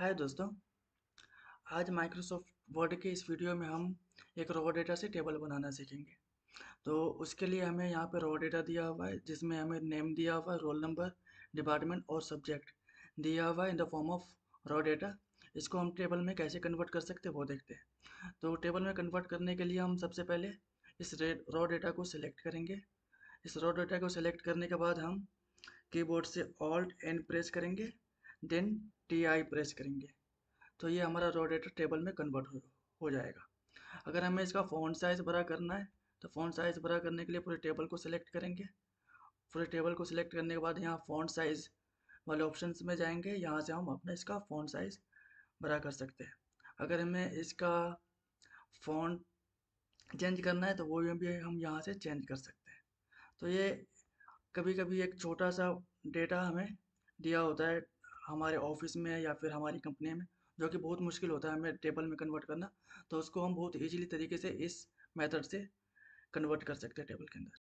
हाय दोस्तों आज Microsoft word के इस वीडियो में हम एक रॉ डेटा से टेबल बनाना सीखेंगे तो उसके लिए हमें यहाँ पे रॉ डेटा दिया हुआ है जिसमें हमें नेम दिया हुआ है रोल नंबर डिपार्टमेंट और सब्जेक्ट दिया हुआ है in the form of raw data इसको हम टेबल में कैसे कन्वर्ट कर सकते हैं वो देखते हैं तो टेबल में कन्वर्ट करने के लिए हम सबसे पहले इस रॉ डेटा को सिलेक्ट करेंगे इस रॉ डेटा को सिलेक्ट करने के बाद हम कीबोर्ड से ऑल्ट एंड प्रेस करेंगे देन टी आई प्रेस करेंगे तो ये हमारा रोडेटर टेबल में कन्वर्ट हो, हो जाएगा अगर हमें इसका फ़ॉन्ट साइज़ बड़ा करना है तो फ़ॉन्ट साइज़ बड़ा करने के लिए पूरे टेबल को सिलेक्ट करेंगे पूरे टेबल को सिलेक्ट करने के बाद यहाँ फ़ॉन्ट साइज़ वाले ऑप्शन में जाएंगे यहाँ से हम अपना इसका फ़ॉन्ट साइज़ बड़ा कर सकते हैं अगर हमें इसका फ़ॉन्ट चेंज करना है तो वो भी हम यहाँ से चेंज कर सकते हैं तो ये कभी कभी एक छोटा सा डेटा हमें दिया होता है हमारे ऑफिस में या फिर हमारी कंपनी में जो कि बहुत मुश्किल होता है हमें टेबल में कन्वर्ट करना तो उसको हम बहुत ईजीली तरीके से इस मेथड से कन्वर्ट कर सकते हैं टेबल के अंदर